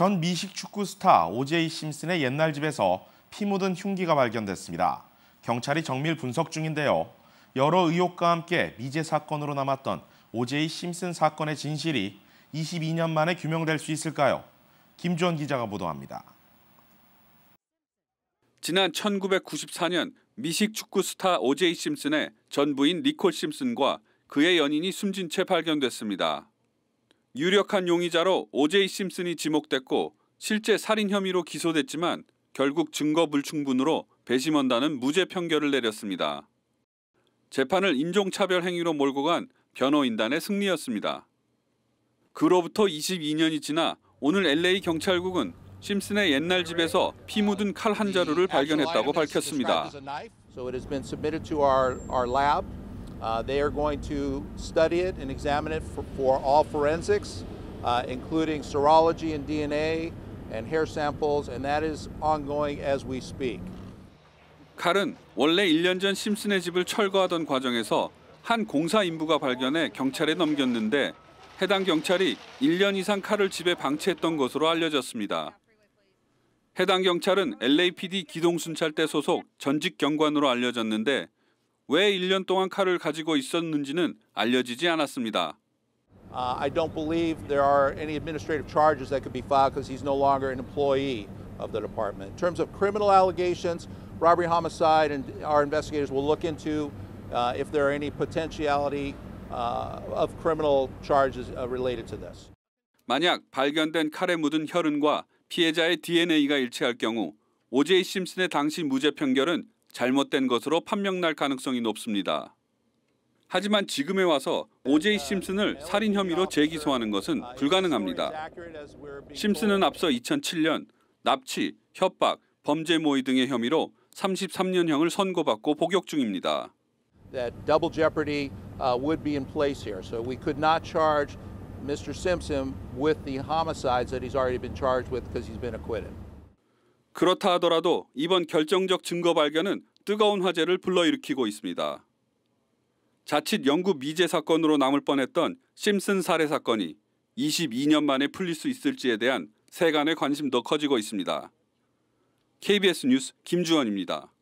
전 미식 축구 스타 오제이 심슨의 옛날 집에서 피 묻은 흉기가 발견됐습니다. 경찰이 정밀 분석 중인데요. 여러 의혹과 함께 미제 사건으로 남았던 오제이 심슨 사건의 진실이 22년 만에 규명될 수 있을까요? 김주원 기자가 보도합니다. 지난 1994년 미식 축구 스타 오제이 심슨의 전 부인 니콜 심슨과 그의 연인이 숨진 채 발견됐습니다. 유력한 용의자로 오제이 심슨이 지목됐고 실제 살인 혐의로 기소됐지만 결국 증거 불충분으로 배심원단은 무죄 판결을 내렸습니다. 재판을 인종차별 행위로 몰고 간 변호인단의 승리였습니다. 그로부터 22년이 지나 오늘 LA 경찰국은 심슨의 옛날 집에서 피 묻은 칼 한 자루를 발견했다고 밝혔습니다. Uh, they are going to study it and examine it for, for all forensics, uh, including serology and DNA and hair samples, and that is ongoing as we speak. 칼은 원래 1년 전 심슨의 집을 철거하던 과정에서 한 공사 인부가 발견해 경찰에 넘겼는데 해당 경찰이 1년 이상 칼을 집에 방치했던 것으로 알려졌습니다. 해당 경찰은 LAPD 기동순찰대 소속 전직 경관으로 알려졌는데 왜 1년 동안 칼을 가지고 있었는지는 알려지지 않았습니다. Uh, I don't believe there are any administrative charges that could be filed because he's no longer an employee of the department. In terms of criminal allegations, robbery, homicide, and our investigators will look into uh, if there are any potentiality uh, of criminal charges uh, related to this. 만약 발견된 칼에 묻은 혈흔과 피해자의 DNA가 일치할 경우 오제이 심슨의 당시 무죄 판결은 잘못된 것으로 판명날 가능성이 높습니다. 하지만 지금에 와서 오제이 심슨을 살인 혐의로 재기소하는 것은 불가능합니다. 심슨은 앞서 2007년 납치, 협박, 범죄 모의 등의 혐의로 33년형을 선고받고 복역 중입니다. That double jeopardy would be in place here. So we could not charge Mr. Simpson with the homicides that he's already been charged with because he's been acquitted. 그렇다 하더라도 이번 결정적 증거 발견은 뜨거운 화제를 불러일으키고 있습니다. 자칫 영구 미제 사건으로 남을 뻔했던 심슨 살해 사건이 22년 만에 풀릴 수 있을지에 대한 세간의 관심도 커지고 있습니다. KBS 뉴스 김주원입니다.